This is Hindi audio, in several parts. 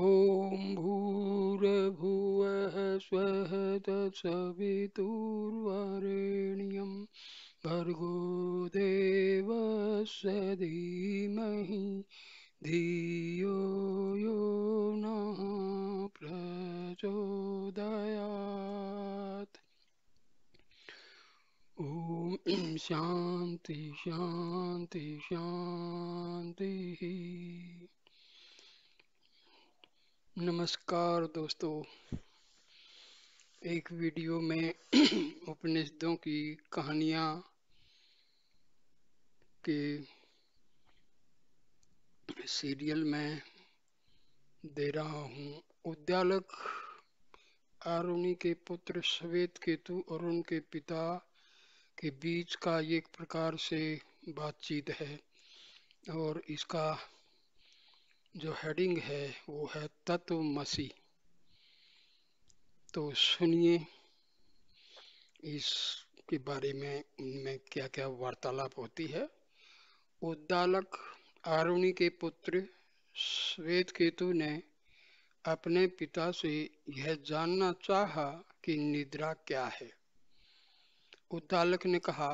ॐ भूर्भुवः स्वः तत्सवितुर्वरेण्यं भर्गो देवस्य धीमहि धियो यो नः प्रचोदयात् ॐ शान्ति शान्ति शान्तिः नमस्कार दोस्तों एक वीडियो में उपनिषदों की कहानियां के सीरियल में दे रहा हूँ उद्यालक आरुणि के पुत्र श्वेत केतु और उनके पिता के बीच का एक प्रकार से बातचीत है और इसका जो हेडिंग है वो है तत्व मसी तो सुनिए इसके बारे में उनमें क्या क्या वार्तालाप होती है उद्दालक आरुणी के पुत्र श्वेत केतु ने अपने पिता से यह जानना चाहा कि निद्रा क्या है उद्दालक ने कहा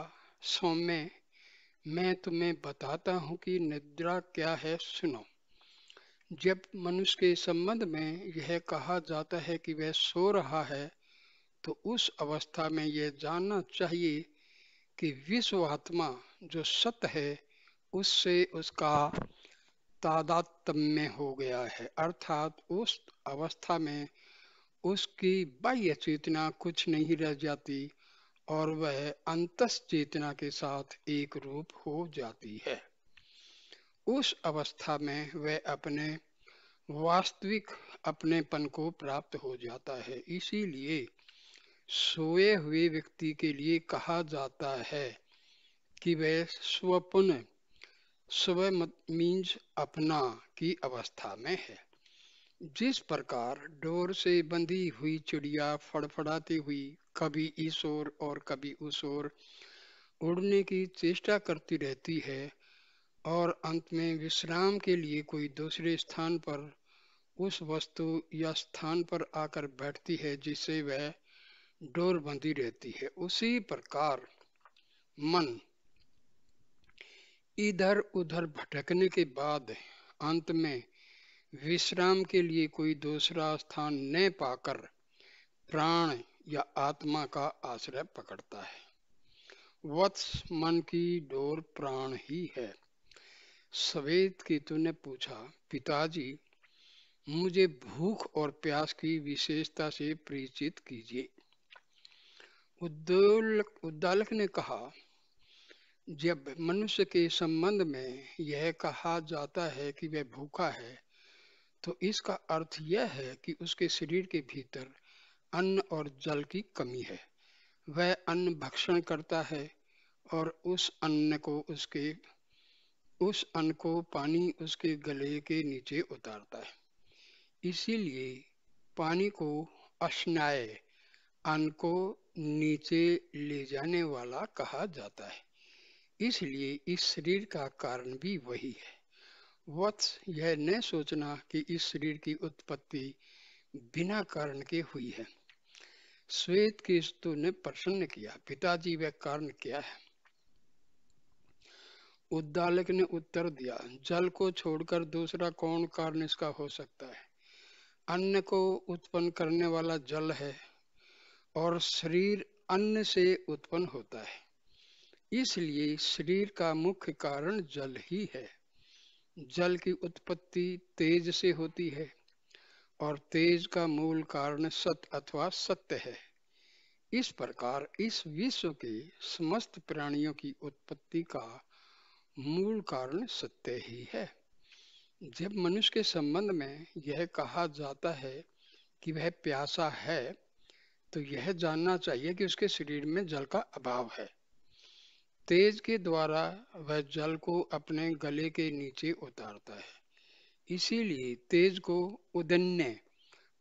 सौम्य मैं तुम्हें बताता हूँ कि निद्रा क्या है सुनो जब मनुष्य के संबंध में यह कहा जाता है कि वह सो रहा है तो उस अवस्था में यह जानना चाहिए कि विश्व आत्मा जो सत है उससे उसका तादात्म्य हो गया है अर्थात उस अवस्था में उसकी बाह्य चेतना कुछ नहीं रह जाती और वह अंतस चेतना के साथ एक रूप हो जाती है उस अवस्था में वह अपने वास्तविक अपनेपन को प्राप्त हो जाता है इसीलिए सोए हुए व्यक्ति के लिए कहा जाता है कि वह स्वप्न स्व मीन्स अपना की अवस्था में है जिस प्रकार डोर से बंधी हुई चिड़िया फड़फड़ाती हुई कभी इस ओर और कभी उस ओर उड़ने की चेष्टा करती रहती है और अंत में विश्राम के लिए कोई दूसरे स्थान पर उस वस्तु या स्थान पर आकर बैठती है जिससे वह डोर बंदी रहती है उसी प्रकार मन इधर उधर भटकने के बाद अंत में विश्राम के लिए कोई दूसरा स्थान न पाकर प्राण या आत्मा का आश्रय पकड़ता है वत्स मन की डोर प्राण ही है सवेद केतु ने पूछा पिताजी मुझे भूख और प्यास की विशेषता से परिचित कीजिए उद्दालक उद्दालक ने कहा जब मनुष्य के संबंध में यह कहा जाता है कि वह भूखा है तो इसका अर्थ यह है कि उसके शरीर के भीतर अन्न और जल की कमी है वह अन्न भक्षण करता है और उस अन्न को उसके उस अन्न को पानी उसके गले के नीचे उतारता है इसीलिए पानी को अश्नाय अन्न को नीचे ले जाने वाला कहा जाता है इसलिए इस शरीर का कारण भी वही है वत्स यह न सोचना कि इस शरीर की उत्पत्ति बिना कारण के हुई है श्वेत केश तो ने प्रसन्न किया पिताजी वह कारण क्या है उद्दालक ने उत्तर दिया जल को छोड़कर दूसरा कौन कारण इसका हो सकता है अन्न को उत्पन्न करने वाला जल है और शरीर अन्न से उत्पन्न होता है इसलिए शरीर का मुख्य कारण जल ही है जल की उत्पत्ति तेज से होती है और तेज का मूल कारण सत अथवा सत्य है इस प्रकार इस विश्व के समस्त प्राणियों की उत्पत्ति का मूल कारण सत्य ही है जब मनुष्य के संबंध में यह कहा जाता है कि वह प्यासा है तो यह जानना चाहिए कि उसके शरीर में जल का अभाव है तेज के द्वारा वह जल को अपने गले के नीचे उतारता है इसीलिए तेज को उदन्य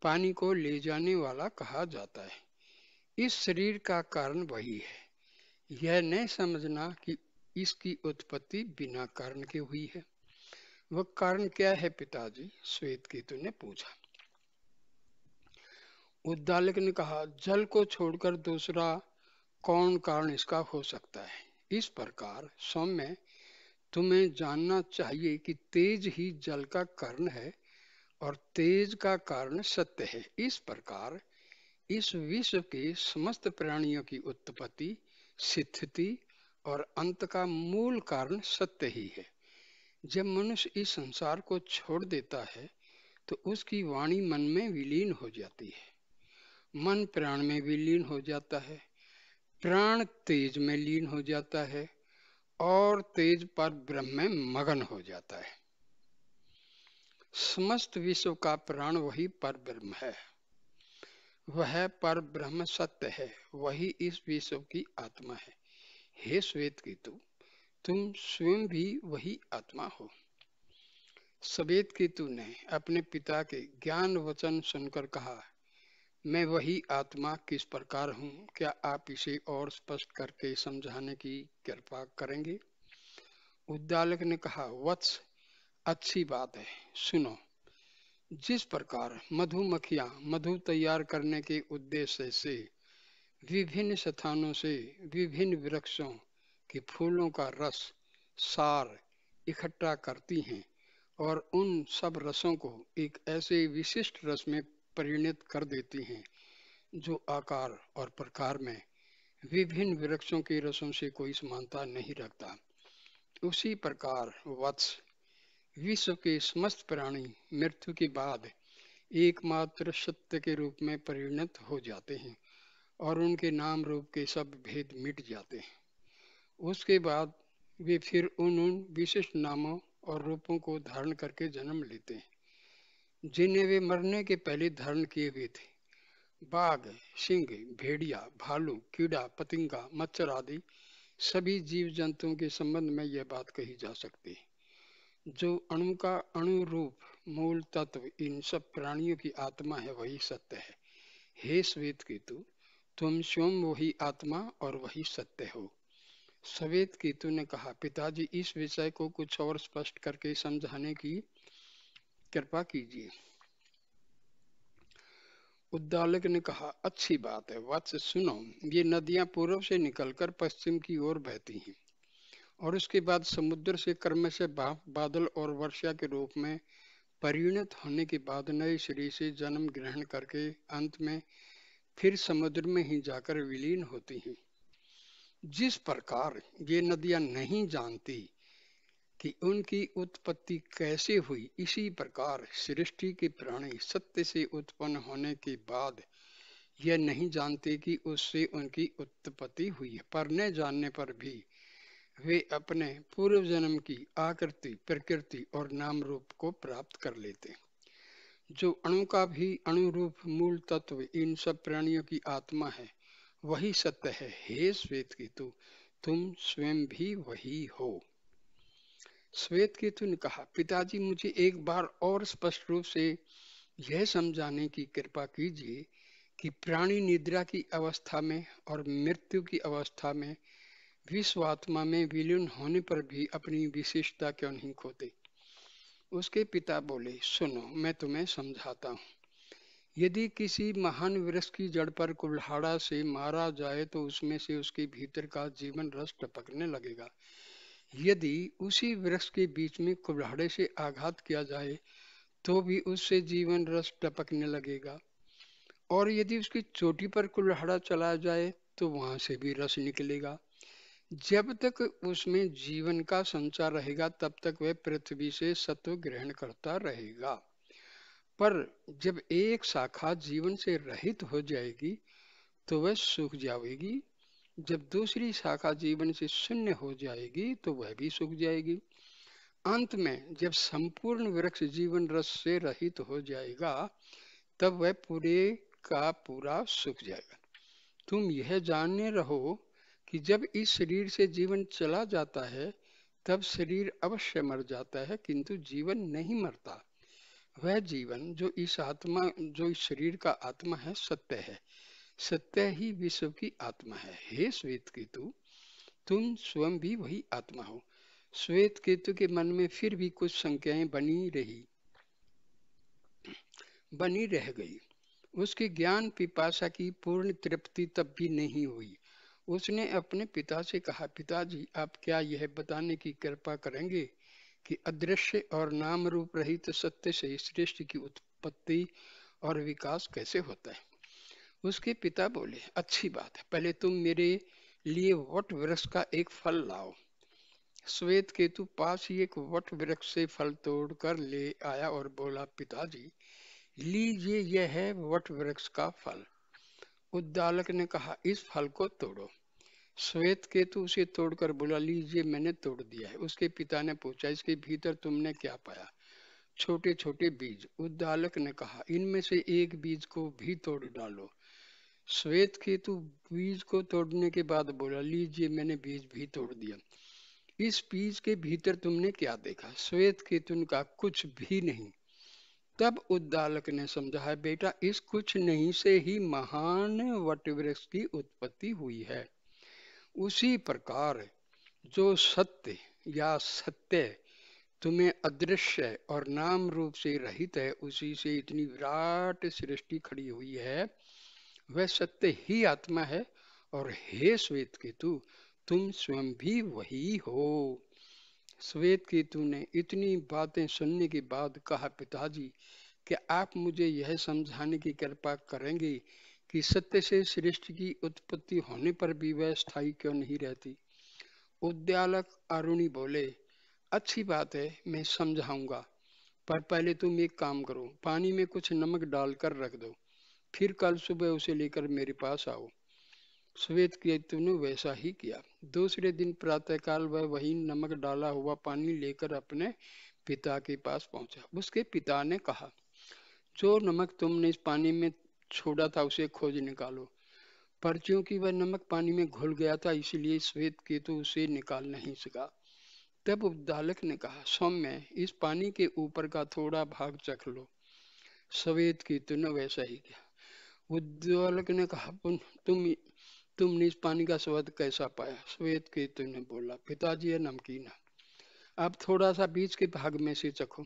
पानी को ले जाने वाला कहा जाता है इस शरीर का कारण वही है यह न समझना कि इसकी उत्पत्ति बिना कारण के हुई है वह कारण क्या है पिताजी श्वेत केतु ने पूछा उद्दालक ने कहा जल को छोड़कर दूसरा कौन कारण इसका हो सकता है इस प्रकार सौम्य तुम्हें जानना चाहिए कि तेज ही जल का कारण है और तेज का कारण सत्य है इस प्रकार इस विश्व के समस्त प्राणियों की उत्पत्ति स्थिति और अंत का मूल कारण सत्य ही है जब मनुष्य इस संसार को छोड़ देता है तो उसकी वाणी मन में विलीन हो जाती है मन प्राण में विलीन हो जाता है प्राण तेज में लीन हो जाता है और तेज पर ब्रह्म में मगन हो जाता है समस्त विश्व का प्राण वही पर ब्रह्म है वह पर ब्रह्म सत्य है वही इस विश्व की आत्मा है हे श्वेत केतु तुम स्वयं भी वही आत्मा हो सवेत केतु ने अपने पिता के ज्ञान वचन सुनकर कहा मैं वही आत्मा किस प्रकार हूँ क्या आप इसे और स्पष्ट करके समझाने की कृपा करेंगे उद्दालक ने कहा वत्स अच्छी बात है सुनो जिस प्रकार मधुमक्खियां मधु तैयार करने के उद्देश्य से विभिन्न स्थानों से विभिन्न वृक्षों के फूलों का रस सार इकट्ठा करती हैं और उन सब रसों को एक ऐसे विशिष्ट रस में परिणत कर देती हैं जो आकार और प्रकार में विभिन्न वृक्षों के रसों से कोई समानता नहीं रखता उसी प्रकार वत्स विश्व के समस्त प्राणी मृत्यु के बाद एकमात्र सत्य के रूप में परिणत हो जाते हैं और उनके नाम रूप के सब भेद मिट जाते हैं उसके बाद वे फिर उन उन विशिष्ट नामों और रूपों को धारण करके जन्म लेते हैं जिन्हें वे मरने के पहले धारण किए हुए थे बाघ सिंह भेड़िया भालू कीड़ा पतिंगा मच्छर आदि सभी जीव जंतुओं के संबंध में यह बात कही जा सकती है जो अणु का अणु रूप मूल तत्व इन सब प्राणियों की आत्मा है वही सत्य है हे श्वेत केतु तुम स्वयं वही आत्मा और वही सत्य हो सवेद केतु ने कहा पिताजी इस विषय को कुछ और स्पष्ट करके समझाने की कृपा कीजिए उद्दालक ने कहा अच्छी बात है वत्स सुनो ये नदियां पूर्व से निकलकर पश्चिम की ओर बहती हैं और उसके बाद समुद्र से कर्म से भाप बादल और वर्षा के रूप में परिणत होने के बाद नए श्री से जन्म ग्रहण करके अंत में फिर समुद्र में ही जाकर विलीन होती हैं जिस प्रकार ये नदियां नहीं जानती कि उनकी उत्पत्ति कैसे हुई इसी प्रकार सृष्टि के प्राणी सत्य से उत्पन्न होने के बाद यह नहीं जानते कि उससे उनकी उत्पत्ति हुई है पर न जानने पर भी वे अपने पूर्व जन्म की आकृति प्रकृति और नाम रूप को प्राप्त कर लेते हैं जो अणु का भी अणुरूप मूल तत्व इन सब प्राणियों की आत्मा है वही सत्य है हे श्वेत केतु तुम स्वयं भी वही हो श्वेत केतु ने कहा पिताजी मुझे एक बार और स्पष्ट रूप से यह समझाने की कृपा कीजिए कि प्राणी निद्रा की अवस्था में और मृत्यु की अवस्था में विश्वात्मा में विलीन होने पर भी अपनी विशेषता क्यों नहीं खोते उसके पिता बोले सुनो मैं तुम्हें समझाता हूँ यदि किसी महान वृक्ष की जड़ पर कुल्हाड़ा से मारा जाए तो उसमें से उसके भीतर का जीवन रस टपकने लगेगा यदि उसी वृक्ष के बीच में कुल्हाड़े से आघात किया जाए तो भी उससे जीवन रस टपकने लगेगा और यदि उसकी चोटी पर कुल्हाड़ा चलाया जाए तो वहां से भी रस निकलेगा जब तक उसमें जीवन का संचार रहेगा तब तक वह पृथ्वी से सत्व ग्रहण करता रहेगा पर जब एक शाखा जीवन से रहित हो जाएगी तो वह सूख जाएगी जब दूसरी शाखा जीवन से शून्य हो जाएगी तो वह भी सूख जाएगी अंत में जब संपूर्ण वृक्ष जीवन रस से रहित हो जाएगा तब वह पूरे का पूरा सूख जाएगा तुम यह जानने रहो कि जब इस शरीर से जीवन चला जाता है तब शरीर अवश्य मर जाता है किंतु जीवन नहीं मरता वह जीवन जो इस आत्मा जो इस शरीर का आत्मा है सत्य है सत्य ही विश्व की आत्मा है हे श्वेत केतु तुम स्वयं भी वही आत्मा हो श्वेत केतु के मन में फिर भी कुछ संख्याएं बनी रही बनी रह गई उसकी ज्ञान पिपाशा की पूर्ण तृप्ति तब भी नहीं हुई उसने अपने पिता से कहा पिताजी आप क्या यह बताने की कृपा करेंगे कि अदृश्य और नाम रूप रहित सत्य से सृष्टि की उत्पत्ति और विकास कैसे होता है उसके पिता बोले अच्छी बात है पहले तुम मेरे लिए वट वृक्ष का एक फल लाओ श्वेत केतु पास ही एक वट वृक्ष से फल तोड़ कर ले आया और बोला पिताजी लीजिए यह है वट वृक्ष का फल उद्दालक ने कहा इस फल को तोड़ो श्वेत केतु उसे तोड़कर बोला लीजिए मैंने तोड़ दिया है उसके पिता ने पूछा इसके भीतर तुमने क्या पाया छोटे छोटे बीज उद्दालक ने कहा इनमें से एक बीज को भी तोड़ डालो श्वेत केतु बीज को तोड़ने के बाद बोला लीजिए मैंने बीज भी तोड़ दिया इस बीज के भीतर तुमने क्या देखा श्वेत केतु का कुछ भी नहीं तब उद्दालक ने समझाया बेटा इस कुछ नहीं से ही महान वटवृक्ष की उत्पत्ति हुई है उसी प्रकार जो सत्य या सत्य तुम्हें अदृश्य और नाम रूप से रहित है उसी से इतनी विराट सृष्टि खड़ी हुई है वह सत्य ही आत्मा है और हे श्वेत केतु तुम स्वयं भी वही हो श्वेत केतु ने इतनी बातें सुनने के बाद कहा पिताजी कि आप मुझे यह समझाने की कृपा करेंगे कि सत्य से सृष्टि की उत्पत्ति होने पर भी वह स्थायी क्यों नहीं रहती उद्यालक अरुणी बोले अच्छी बात है मैं समझाऊंगा पर पहले तुम एक काम करो पानी में कुछ नमक डालकर रख दो फिर कल सुबह उसे लेकर मेरे पास आओ श्वेत केतु ने वैसा ही किया दूसरे दिन प्रातःकाल वह वही नमक डाला हुआ पानी लेकर अपने पिता के पास पहुंचा उसके पिता ने कहा जो नमक तुमने इस पानी में छोड़ा था उसे खोज निकालो पर चूंकि वह नमक पानी में घुल गया था इसलिए श्वेत केतु उसे निकाल नहीं सका तब उपदालक ने कहा सौम्य इस पानी के ऊपर का थोड़ा भाग चख लो श्वेत केतु ने वैसा ही किया उद्वालक ने कहा तुम तुमने इस पानी का स्वाद कैसा पाया श्वेत केतु ने बोला पिताजी यह नमकीन है अब थोड़ा सा बीच के भाग में से चखो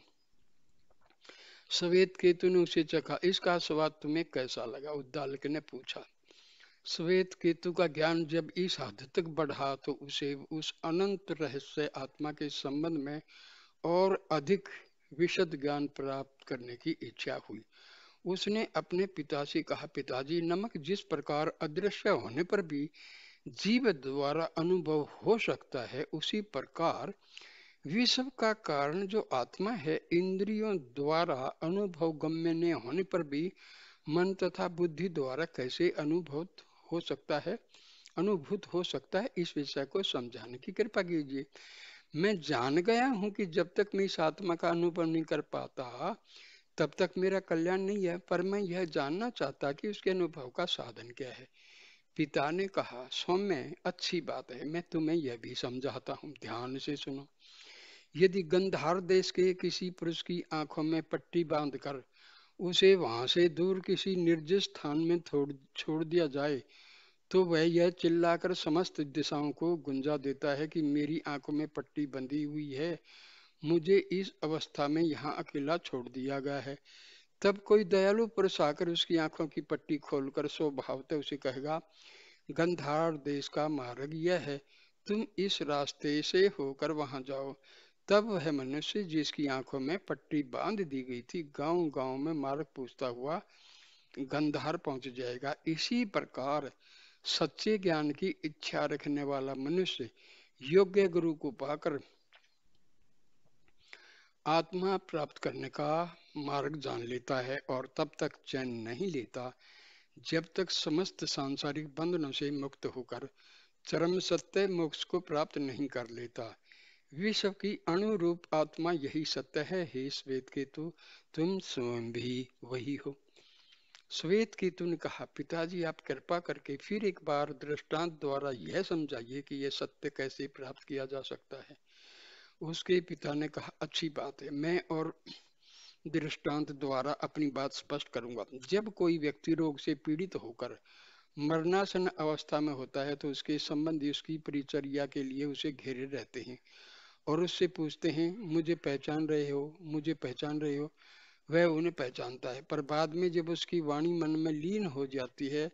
श्वेत केतु ने उसे चखा इसका स्वाद तुम्हें कैसा लगा उद्दालक ने पूछा श्वेत केतु का ज्ञान जब इस हद तक बढ़ा तो उसे उस अनंत रहस्य आत्मा के संबंध में और अधिक विशद ज्ञान प्राप्त करने की इच्छा हुई उसने अपने पिता से कहा पिताजी नमक जिस प्रकार अदृश्य होने पर भी जीव द्वारा अनुभव हो सकता है उसी प्रकार विश्व का कारण जो आत्मा है इंद्रियों द्वारा अनुभव गम्य न होने पर भी मन तथा बुद्धि द्वारा कैसे अनुभव हो सकता है अनुभूत हो सकता है इस विषय को समझाने की कृपा कीजिए मैं जान गया हूं कि जब तक मैं इस आत्मा का अनुभव नहीं कर पाता तब तक मेरा कल्याण नहीं है पर मैं यह जानना चाहता कि उसके अनुभव का साधन क्या है पिता ने कहा सौम्य अच्छी बात है मैं तुम्हें यह भी समझाता हूँ ध्यान से सुनो यदि गंधार देश के किसी पुरुष की आंखों में पट्टी बांध कर उसे वहां से दूर किसी निर्जस स्थान में छोड़ दिया जाए तो वह यह चिल्लाकर समस्त दिशाओं को गुंजा देता है कि मेरी आंखों में पट्टी बंधी हुई है मुझे इस अवस्था में यहाँ अकेला छोड़ दिया गया है तब कोई दयालु पुरुष आकर उसकी आंखों की पट्टी खोलकर स्वभावते उसे कहेगा गंधार देश का मार्ग यह है तुम इस रास्ते से होकर वहां जाओ तब वह मनुष्य जिसकी आंखों में पट्टी बांध दी गई थी गांव गांव में मार्ग पूछता हुआ गंधार पहुंच जाएगा इसी प्रकार सच्चे ज्ञान की इच्छा रखने वाला मनुष्य योग्य गुरु को पाकर आत्मा प्राप्त करने का मार्ग जान लेता है और तब तक चैन नहीं लेता जब तक समस्त सांसारिक बंधनों से मुक्त होकर चरम सत्य मोक्ष को प्राप्त नहीं कर लेता विश्व की अनुरूप आत्मा यही सत्य है हे श्वेत केतु तुम स्वयं भी वही हो श्वेत केतु ने कहा पिताजी आप कृपा करके फिर एक बार दृष्टांत द्वारा यह समझाइए कि यह सत्य कैसे प्राप्त किया जा सकता है उसके पिता ने कहा अच्छी बात है मैं और दृष्टांत द्वारा अपनी बात स्पष्ट करूंगा जब कोई व्यक्ति रोग से पीड़ित होकर मरणासन अवस्था में होता है तो उसके संबंधी उसकी परिचर्या के लिए उसे घेरे रहते हैं और उससे पूछते हैं मुझे पहचान रहे हो मुझे पहचान रहे हो वह उन्हें पहचानता है पर बाद में जब उसकी वाणी मन में लीन हो जाती है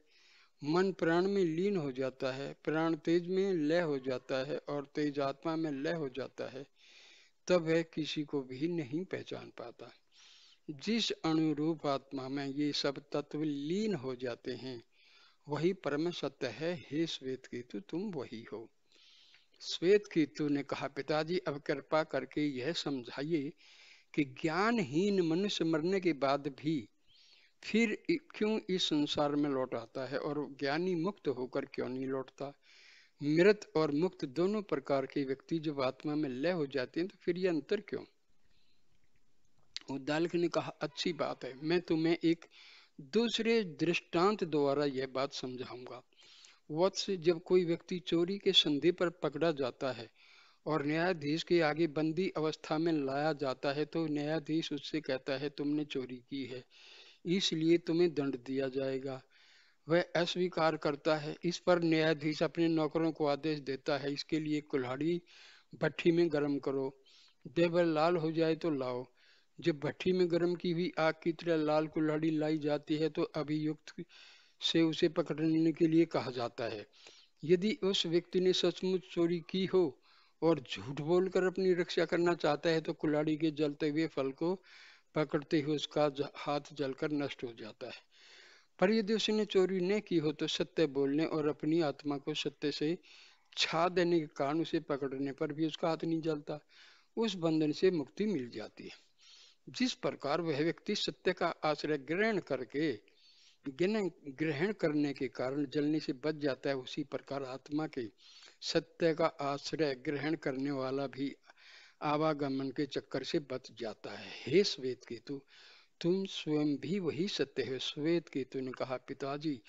मन प्राण में लीन हो जाता है प्राण तेज में लय हो जाता है और तेज आत्मा में लय हो जाता है तब वह किसी को भी नहीं पहचान पाता जिस अनुरूप आत्मा में ये सब तत्व लीन हो जाते हैं वही परम सत्य है हे श्वेत केतु तुम वही हो श्वेत केतु ने कहा पिताजी अब कृपा करके यह समझाइए कि ज्ञानहीन मनुष्य मरने के बाद भी फिर क्यों इस संसार में लौट आता है और ज्ञानी मुक्त होकर क्यों नहीं लौटता मृत और मुक्त दोनों प्रकार के व्यक्ति जब आत्मा में लय हो जाते हैं तो फिर ये अंतर क्यों उद्दालक ने कहा अच्छी बात है मैं तुम्हें एक दूसरे दृष्टांत द्वारा यह बात समझाऊंगा वत्स जब कोई व्यक्ति चोरी के संधि पर पकड़ा जाता है और न्यायाधीश के आगे बंदी अवस्था में लाया जाता है तो न्यायाधीश उससे कहता है तुमने चोरी की है इसलिए तुम्हें दंड दिया जाएगा वह अस्वीकार करता है इस पर न्यायाधीश अपने नौकरों को आदेश देता है इसके लिए कुल्हाड़ी भट्टी में गर्म करो जब लाल हो जाए तो लाओ जब भट्टी में गर्म की हुई आग की तरह लाल कुल्हाड़ी लाई जाती है तो अभियुक्त से उसे पकड़ने के लिए कहा जाता है यदि उस व्यक्ति ने सचमुच चोरी की हो और झूठ बोलकर अपनी रक्षा करना चाहता है तो कुल्हाड़ी के जलते हुए फल को पकड़ते हुए उसका हाथ जलकर नष्ट हो जाता है पर यदि उसने चोरी नहीं की हो तो सत्य बोलने और अपनी आत्मा को सत्य से छा देने के कारण उसे पकड़ने पर भी उसका हाथ नहीं जलता उस बंधन से मुक्ति मिल जाती है जिस प्रकार वह व्यक्ति सत्य का आश्रय ग्रहण करके ग्रहण करने के कारण जलने से बच जाता है उसी प्रकार आत्मा के सत्य का आश्रय ग्रहण करने वाला भी आवागमन के चक्कर से बच जाता है हे श्वेत केतु तुम स्वयं भी वही सत्य है श्वेत के तुमने कहा पिताजी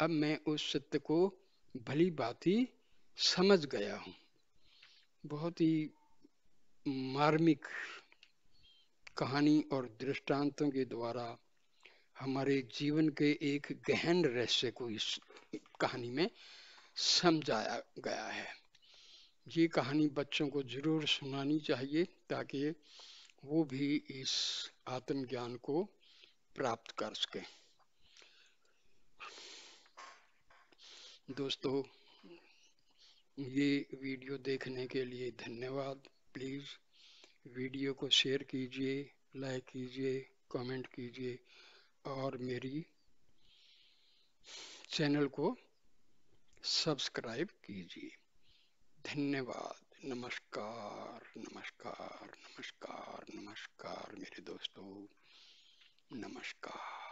अब मैं उस सत्य को भली भांति समझ गया हूँ बहुत ही मार्मिक कहानी और दृष्टांतों के द्वारा हमारे जीवन के एक गहन रहस्य को इस कहानी में समझाया गया है ये कहानी बच्चों को जरूर सुनानी चाहिए ताकि वो भी इस आत्म ज्ञान को प्राप्त कर सके दोस्तों ये वीडियो देखने के लिए धन्यवाद प्लीज़ वीडियो को शेयर कीजिए लाइक कीजिए कमेंट कीजिए और मेरी चैनल को सब्सक्राइब कीजिए धन्यवाद नमस्कार नमस्कार नमस्कार नमस्कार मेरे दोस्तों नमस्कार